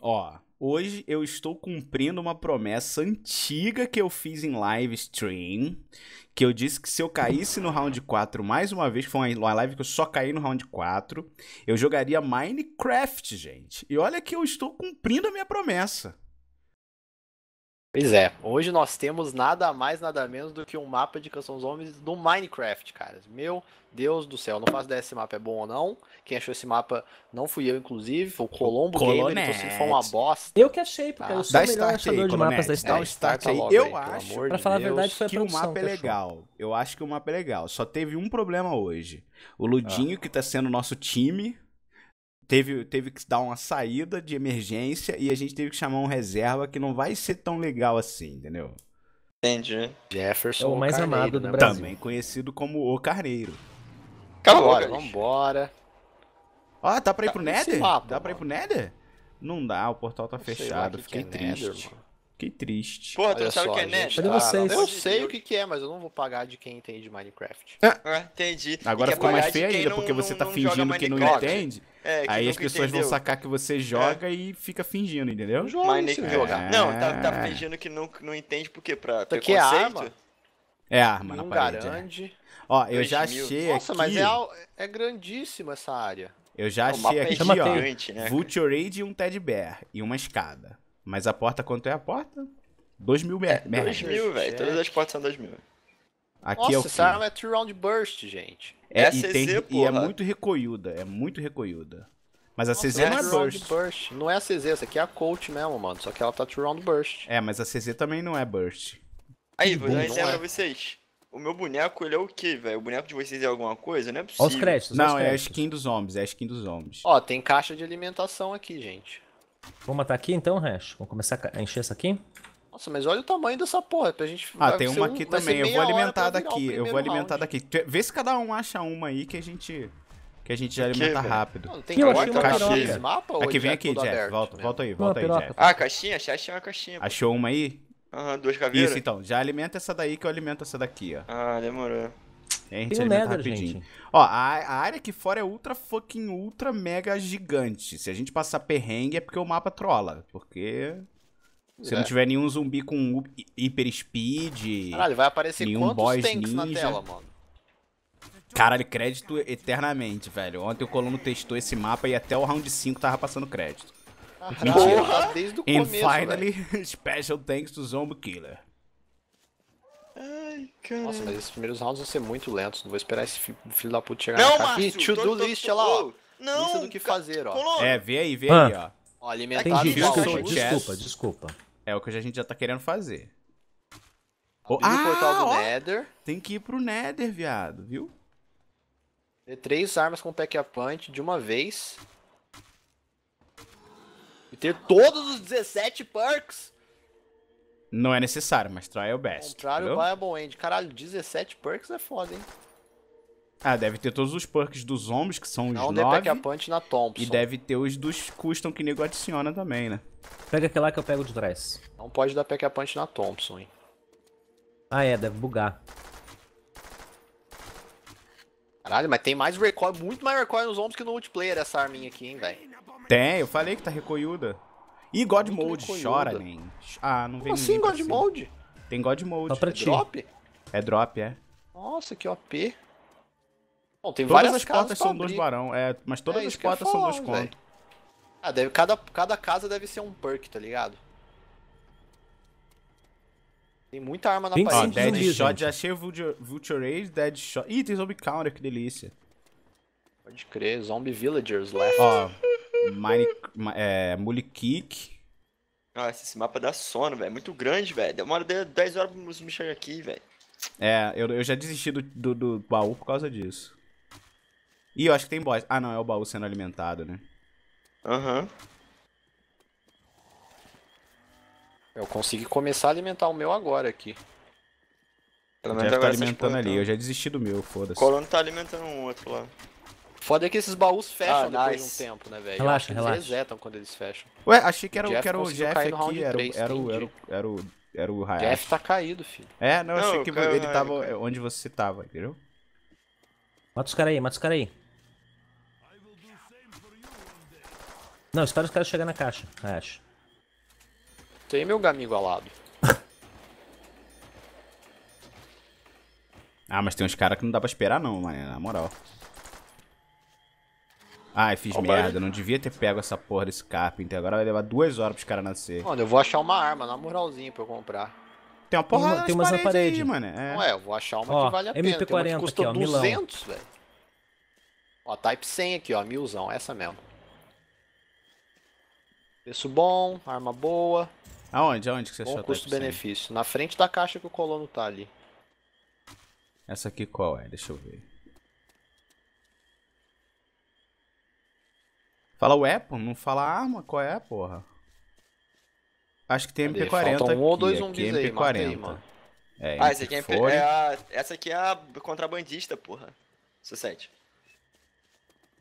Ó, hoje eu estou cumprindo uma promessa antiga que eu fiz em live stream. Que eu disse que se eu caísse no round 4 mais uma vez, foi uma live que eu só caí no round 4, eu jogaria Minecraft, gente. E olha que eu estou cumprindo a minha promessa. Pois é, hoje nós temos nada mais, nada menos do que um mapa de canção dos Homens do Minecraft, caras. Meu Deus do céu, não faço ideia se esse mapa é bom ou não. Quem achou esse mapa não fui eu, inclusive. O Colombo Colonet. Gamer, então se foi uma bosta. Eu que achei, porque ah, eu sou o melhor achador aí, de mapas da Star. Dá start aí. Eu aí, acho, pra de falar a verdade, foi a que o mapa é legal. Eu acho que o mapa é legal. Só teve um problema hoje. O Ludinho, ah. que tá sendo nosso time teve, teve que dar uma saída de emergência e a gente teve que chamar um reserva que não vai ser tão legal assim, entendeu? Entendi. Jefferson. É o mais Carneiro, amado do né? Brasil. Também conhecido como o Carneiro. Cala Vambora. vambora. Ó, ah, tá pra ir pro tá Nether? dá pra ir pro Nether? Não dá, o portal tá não fechado. Fiquei é triste. Nether, que triste. Porra, tu sabe o que é gente, Cadê tá, vocês? Tá eu sei o que, é, mas eu não vou pagar de quem entende Minecraft. Ah. ah, entendi. Agora é ficou mais feio ainda, não, porque você tá fingindo que não entende. É, que aí as pessoas entendeu. vão sacar que você joga é. e fica fingindo, entendeu? Joga Minecraft. Jogar. É. Não, tá, tá, fingindo que não, não entende porque pra tá preconceito... Que é arma. É arma não na parede. É. Garante. É. Ó, eu já achei mil. Nossa, aqui... mas é, é grandíssima essa área. Eu já achei aqui, ó, né? Raid e um Teddy Bear e uma escada. Mas a porta, quanto é a porta? 2 mil metros. É, 2 mil, velho. Todas as portas são 2 mil. Aqui Nossa, é o essa arma é True Round Burst, gente. É, é CZ, tem, e é muito recoiuda, é muito recoiuda. Mas a Nossa, CZ é não é, é burst. burst. Não é a CZ, essa aqui é a Colt mesmo, mano. Só que ela tá True Round Burst. É, mas a CZ também não é Burst. Aí, vou dar um exemplo é. pra vocês. O meu boneco, ele é o quê, velho? O boneco de vocês é alguma coisa? Não é possível. Olha os créditos. Não, os créditos. é a skin dos homens, é a skin dos homens. Ó, tem caixa de alimentação aqui, gente. Vamos matar aqui então, Hash? Vamos começar a encher essa aqui? Nossa, mas olha o tamanho dessa porra, pra gente... Ah, tem uma aqui um... também, eu vou alimentar daqui, eu vou alimentar round. daqui. Vê se cada um acha uma aí que a gente... Que a gente já alimenta que, rápido. Não, tem uma caixinha. Mapa, aqui, vem é aqui, Jeff. volta, volta aí, volta não, aí, Jeff. Ah, caixinha? Achei uma caixinha. Pô. Achou uma aí? Aham, uhum, duas caveiras. Isso, então. Já alimenta essa daí que eu alimento essa daqui, ó. Ah, demorou. É entretenimento rapidinho. Gente. Ó, a, a, área aqui fora é ultra fucking ultra mega gigante. Se a gente passar perrengue é porque o mapa trola. Porque. Se é. não tiver nenhum zumbi com hiper speed. Caralho, vai aparecer nenhum quantos tanks ninja. na tela, mano? Caralho, crédito eternamente, velho. Ontem o Colono testou esse mapa e até o round 5 tava passando crédito. Ah, Mentira. Porra, desde o começo, And finally, special thanks to Zombie Killer cara. Nossa, mas esses primeiros rounds vão ser muito lentos. Não vou esperar esse filho, da puta chegar não, na capa. Ih, to do list, olha lá, ó. Não, Lista do que fazer, ó. É, vê aí, vê aí, ó. ó alimentado Entendi, desculpa, desculpa, desculpa. É o que a gente já tá querendo fazer. Oh, ah, portal do ó, Nether. Tem que ir pro Nether, viado, viu? Ter três armas com pack a punch de uma vez. E ter todos os 17 perks. Não é necessário, mas try your best. Contrário, viable end. Caralho, 17 perks é foda, hein? Ah, deve ter todos os perks dos homens que são os Não, 9. a punch na Thompson. E deve ter os dos custom que nego adiciona também, né? Pega aquele lá que eu pego de dress. Não pode dar pack a punch na Thompson, hein? Ah, é, deve bugar. Caralho, mas tem mais recoil, muito mais recoil nos zombies que no multiplayer essa arminha aqui, hein, velho? Tem, eu falei que tá recoiuda. E God Mode, chora, nem. Ah, não vem Como assim God Mode? Tem God Mode. Só tá pra é ti. drop? É drop, é. Nossa, que OP. Bom, tem todas várias as portas são abrir. dois barão, é, mas todas é as portas falar, são dois véio. Ah, deve, cada, cada casa deve ser um perk, tá ligado? Tem muita arma na tem parede. Ó, Dead Shot, já achei o Vulture Dead Shot. Ih, tem Zombie Counter, que delícia. Pode crer, Zombie Villagers left. Ó, Mine, é, Mule Kick. Nossa, esse mapa dá sono, velho. Muito grande, velho. Demora 10 horas pra me chegar aqui, velho. É, eu, eu já desisti do, do, do, baú por causa disso. E eu acho que tem boss. Ah, não, é o baú sendo alimentado, né? Aham. Uhum. Eu consegui começar a alimentar o meu agora aqui. Pelo menos tá alimentando ali. Eu já desisti do meu, foda-se. O colono tá alimentando um outro lá. Foda é que esses baús fecham ah, depois nice. de um tempo, né, velho? Relaxa, relaxa. Eles resetam quando eles fecham. Ué, achei que era o, Jeff que era o Jeff aqui, era, 3, era, o, era, era o... Era o Hayashi. Jeff tá caído, filho. É, não, eu não, achei que cara, ele tava cara. onde você tava, entendeu? Mata os caras aí, mata os caras aí. Não, espera os caras chegar na caixa, Hayashi. Tem meu gamigo alado. ah, mas tem uns caras que não dá pra esperar não, mano, na moral. Ai, fiz merda, barulho. não devia ter pego essa porra desse carpenter. Agora vai levar duas horas pros caras nascer. Mano, eu vou achar uma arma, na moralzinha, pra eu comprar. Tem uma porrada tem, tem umas na parede aí, mano. É. Ué, eu vou achar uma ó, que vale a MP40 pena. Tem uma que custou aqui, ó, 200, velho. Ó, Type 100 aqui, ó, milzão, essa mesmo. Preço bom, arma boa. Aonde? Aonde que você bom achou custo-benefício. Na frente da caixa que o colono tá ali. Essa aqui qual é? Deixa eu ver. Fala weapon, não fala arma? Qual é, porra? Acho que tem MP40 Faltam um ou dois zumbis é aqui, MP40. aí, mano. É, ah, essa aqui é, foi... é a... Essa aqui é a contrabandista, porra. Sucete.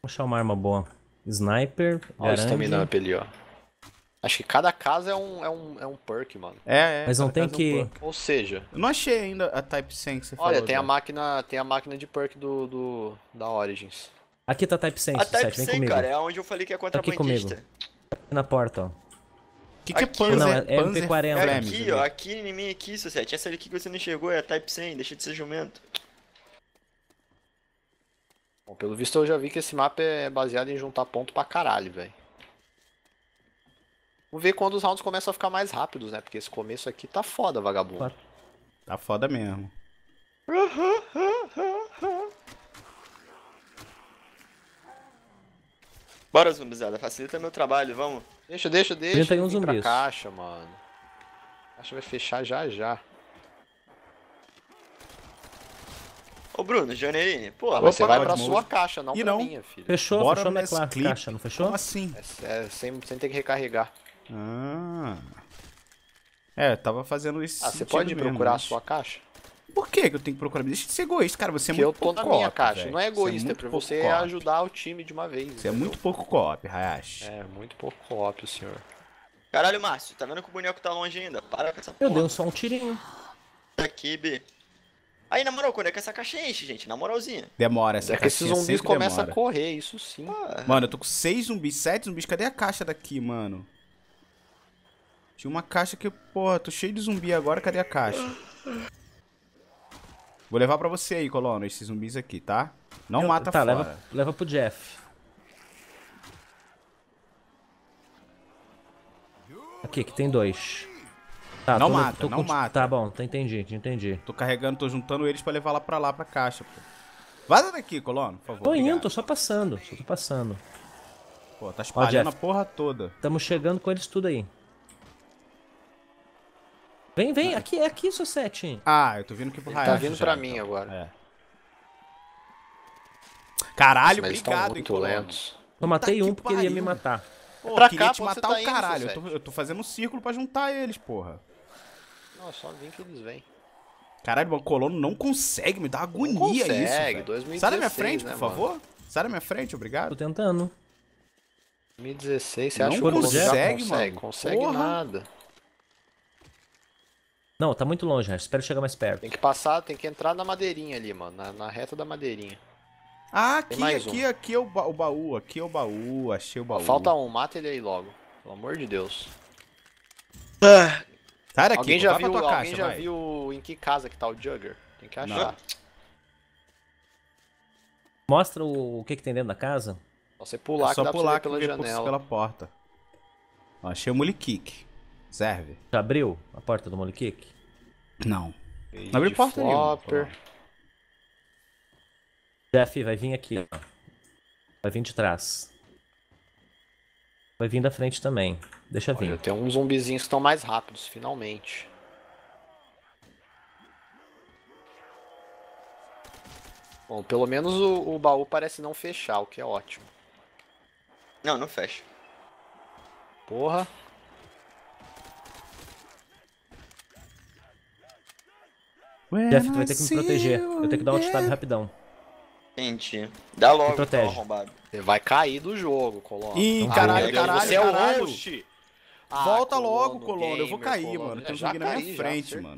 Vou achar uma arma boa. Sniper, Olha o stamina up ali, ó. Acho que cada casa é um, é um, é um perk, mano. É, é. Mas não tem que... É um Ou seja... Eu não achei ainda a Type 100 que você Olha, falou. Olha, tem, né? a máquina, tem a máquina de perk do, do da Origins. Aqui tá Type 100, a ah, Type Sete, 100, vem comigo. cara, é onde eu falei que é tá contrabandista. Aqui comigo. Na porta, ó. O que, que é Panzer? Não, é, é MP40. É aqui, né? ó. Aqui em mim, aqui, Sussete. Essa aqui que você não enxergou é a Type 100. Deixa de ser jumento. Bom, pelo visto eu já vi que esse mapa é baseado em juntar ponto pra caralho, velho. Vamos ver quando os rounds começam a ficar mais rápidos, né? Porque esse começo aqui tá foda, vagabundo. Tá foda mesmo. Bora, zumbizada, facilita meu trabalho, vamos. Deixa, deixa, deixa. 31 zumbis. caixa, mano. A caixa vai fechar já já. Ô Bruno, Janeirinho, pô, você vai pra sua caixa, não e pra não. minha, filho. Fechou, Bora fechou minha classe, caixa, não fechou? Como assim? É, é, sem, sem ter que recarregar. Ah. É, tava fazendo isso. Ah, você pode mesmo, procurar mas... a sua caixa? por que eu tenho que procurar? Deixa de ser egoísta, cara. Você é muito é pouco. Eu tô na minha caixa. Véio. Não é egoísta, você é, é pra você ajudar o time de uma vez. Você é entendeu? é muito pouco co-op, Hayashi. É, muito pouco co-op, o senhor. Caralho, Márcio, tá vendo que o boneco tá longe ainda? Para com essa porra. Eu dei só um tirinho. Aqui, B. Aí, na moral, quando é que essa caixa enche, gente? Na moralzinha. Demora, essa é que esses zumbis começam a correr, isso sim. Ah, mano, eu tô com seis zumbis, sete zumbis. Cadê a caixa daqui, mano? Tinha uma caixa que, porra, tô cheio de zumbi agora, cadê a caixa? Vou levar pra você aí, Colono, esses zumbis aqui, tá? Não Eu, mata tá, fora. Leva, leva pro Jeff. Aqui, que tem dois. Tá, não tô, mata, tô não conti... mata. Tá bom, tá, entendi, entendi. Tô carregando, tô juntando eles pra levar lá pra lá, pra caixa, pô. Vaza daqui, Colono, por favor. Tô obrigado. indo, tô só passando, só tô passando. Pô, tá espalhando Ó, a porra toda. Tamo chegando com eles tudo aí. Vem, vem, aqui, é aqui, seu sete. Ah, eu tô vindo aqui pro Hayashi. Tá vindo já, pra mim agora. É. Caralho, Nossa, obrigado, muito lentos. Eu matei tá um porque pariu. ele ia me matar. Pô, pra queria cá, te matar tá o caralho. eu, tô, eu tô, fazendo um círculo pra juntar eles, porra. Não, só vim que eles vêm. Caralho, o colono não consegue, me dá agonia não consegue, isso. Consegue, 2016. Sai da minha frente, né, por mano? favor. Sai da minha frente, obrigado. Tô tentando. 2016, você não acha que consegue, consegue, mano? Consegue, consegue nada. Não, tá muito longe, né? Espero chegar mais perto. Tem que passar, tem que entrar na madeirinha ali, mano. Na, na reta da madeirinha. Ah, aqui, aqui, um. aqui é o, ba o, baú. Aqui é o baú. Achei o baú. Falta um, mata ele aí logo. Pelo amor de Deus. Ah. Sai daqui, alguém já viu, tua alguém caixa, já viu em que casa que tá o Jugger? Tem que achar. Não. Mostra o, o que, que tem dentro da casa. Você pular, é só que dá pular pra você pela que janela. Pela porta. achei o Mulikik. Serve. Já abriu a porta do Molikik? Não. Não abriu porta nenhuma. Jeff, vai vir aqui. Ó. Vai vir de trás. Vai vir da frente também. Deixa Olha, vir. Tem uns zumbizinhos que estão mais rápidos, finalmente. Bom, pelo menos o, o, baú parece não fechar, o que é ótimo. Não, não fecha. Porra. Jeff, tu vai ter que me proteger. Eu tenho que dar um outstado é. rapidão. Gente, Dá logo, então, protege. Você vai cair do jogo, colono. Ih, então, caralho, é caralho, Você é o host. Ah, Volta Colono, logo, Colombo. Eu vou cair, Colono. mano. Tem um jogo na minha frente, já, mano.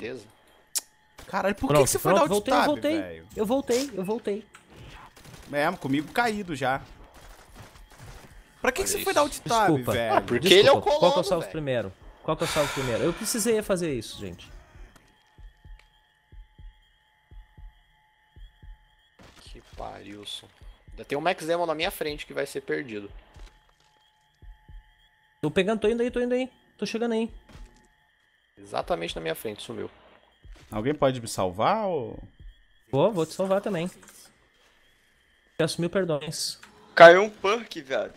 Caralho, por pronto, que, você foi dar o tab, voltei, velho? Eu voltei, eu voltei. É, comigo caído já. Pra que, que você foi dar o tab, velho? Ah, porque Desculpa. ele é o colono? Qual que eu salvo primeiro? Qual que eu salvo primeiro? Eu precisei fazer isso, gente. que pariu, som. Ainda tem um Max Demon na minha frente que vai ser perdido. Tô pegando, tô indo aí, tô indo aí. Tô chegando aí. Exatamente na minha frente, sumiu. Alguém pode me salvar ou... Vou, vou te salvar também. Peço assumiu perdões. Caiu um punk, velho.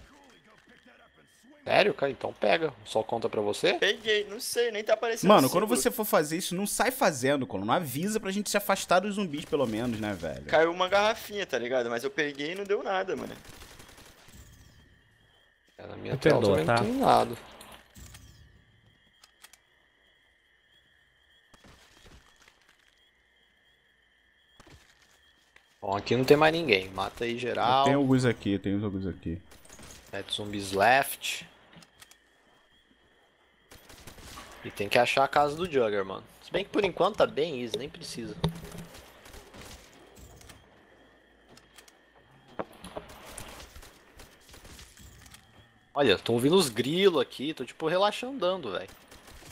Sério, cara? Então pega. Só conta pra você? Peguei, não sei, nem tá aparecendo. Mano, quando você for fazer isso, não sai fazendo, Colo. Não avisa pra gente se afastar dos zumbis, pelo menos, né, velho? Caiu uma garrafinha, tá ligado? Mas eu peguei e não deu nada, mano. É, na minha tela também tá? não tem nada. Bom, aqui não tem mais ninguém. Mata aí geral. Tem alguns aqui, tem alguns aqui. Pet zumbis left. E tem que achar a casa do Jugger, mano. Se bem que por enquanto tá bem isso, nem precisa. Olha, tô ouvindo os grilos aqui, tô tipo relaxandando, velho.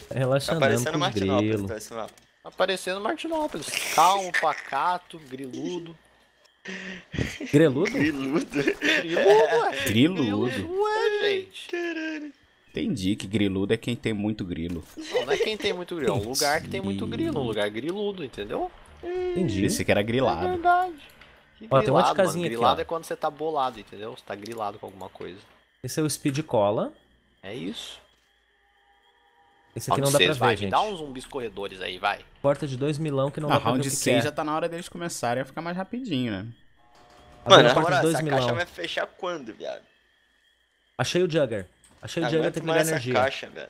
Tá relaxando tá aparecendo tá Martinópolis, tá esse mapa. Tá aparecendo Martinópolis. Calmo, pacato, griludo. Greludo? Griludo. Griludo, é. Griludo. Entendi que griludo é quem tem muito grilo. Não, não é quem tem muito grilo, é um lugar que tem muito grilo, um lugar griludo, entendeu? Entendi. Esse que era grilado. É verdade. Que grilado, tem uma casinha aqui. Grilado é quando você tá bolado, entendeu? Você tá grilado com alguma coisa. Esse é o speed cola. É isso. Esse aqui round não dá seis, pra vai, ver, gente. Dá uns zumbis corredores aí, vai. Porta de dois milão que não ah, dá pra ver round 6 é. já tá na hora deles começarem a ficar mais rapidinho, né? Mano, agora, é porta de dois essa milão. caixa vai fechar quando, viado? Achei o Jugger. Achei o Jagger tem que ligar energia. Caixa, velho.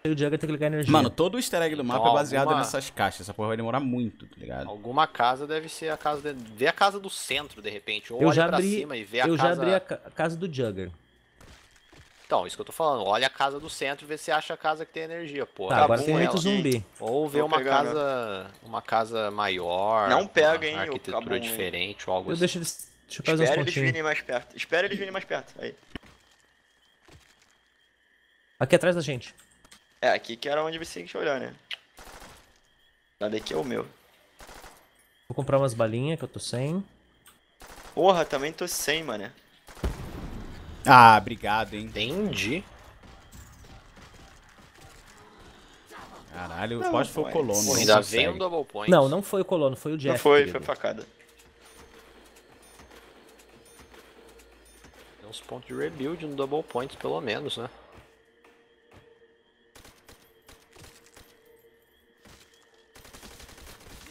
Achei o Jagger tem que ligar energia. Mano, todo o easter egg do mapa então, é baseado alguma... nessas caixas. Essa porra vai demorar muito, tá ligado? Alguma casa deve ser a casa. De... Vê a casa do centro, de repente. Ou eu olha abri... pra cima e vê a eu casa. Eu já abri a, ca... a casa do Jagger. Então, isso que eu tô falando. Olha a casa do centro e vê se acha a casa que tem energia, pô. Tá, agora tem muito zumbi. Ou vê uma casa, agora. uma casa maior. Não pega, hein, arquitetura diferente ou algo eu assim. Deixo eles... Deixa eu fazer Espero eles virem mais perto. Espera eles virem mais perto. Aí. Aqui atrás da gente. É, aqui que era onde você tinha que olhar, né? Lá daqui é o meu. Vou comprar umas balinhas que eu tô sem. Porra, também tô sem, mano. Ah, obrigado, hein? Entendi. Caralho, eu acho que foi o colono. ainda veio um double point. Não, não foi o colono, foi o Jeff. Não foi, foi facada. Tem uns pontos de rebuild no double point, pelo menos, né?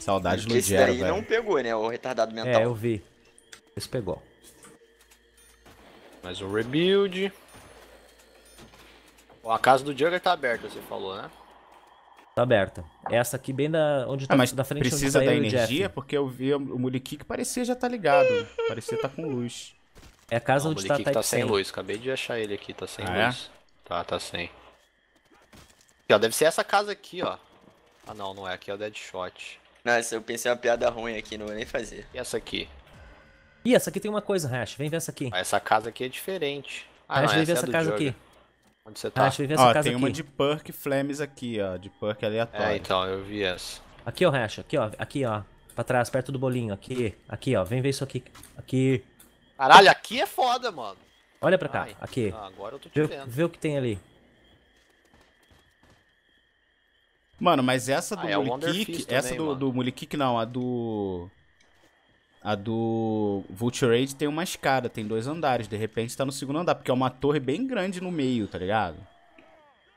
Saudade do Esse daí não pegou, né? O retardado é, mental. É, eu vi. Esse pegou. Mais um rebuild. a casa do Jugger tá aberta, você falou, né? Tá aberta. Essa aqui bem da onde ah, tá ah, mas da frente precisa tá da energia porque eu vi o Muliki que parecia já tá ligado, parecia tá com luz. É a casa não, onde o tá Type tá sem luz. Acabei de achar ele aqui, tá sem ah, é? luz. É? Tá, tá sem. deve ser essa casa aqui, ó. Ah não, não é aqui, é o Deadshot. Nossa, eu pensei uma piada ruim aqui, não vou nem fazer. E essa aqui? Ih, essa aqui tem uma coisa, Rash. Vem ver essa aqui. Essa casa aqui é diferente. Ah, não, vem ver é essa, é casa aqui. Onde você tá? Rash, vem ver essa ó, casa tem uma de perk flames aqui, ó. De perk aleatório. É, então, eu vi essa. Aqui, ó, Rash. Aqui, ó. Aqui, ó. Pra trás, perto do bolinho. Aqui. Aqui, ó. Vem ver isso aqui. Aqui. Caralho, aqui é foda, mano. Olha pra cá. Ai. Aqui. Ah, agora eu tô te vê, vendo. Vê o que tem ali. Mano, mas essa do ah, é essa do, do não, a do... A do Age tem uma escada, tem dois andares, de repente tá no segundo andar, porque é uma torre bem grande no meio, tá ligado?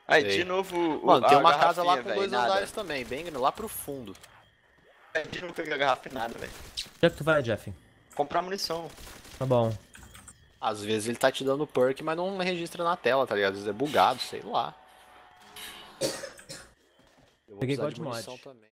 Aí, de novo... Mano, tem uma casa lá com véio, dois nada. andares também, bem lá pro fundo. A é, gente não pegou a garrafa em nada, velho. Onde é que tu vai, Jeff? Comprar munição. Tá bom. Às vezes ele tá te dando perk, mas não registra na tela, tá ligado? Às vezes é bugado, sei lá. Eu vou Peguei God Mod. Também.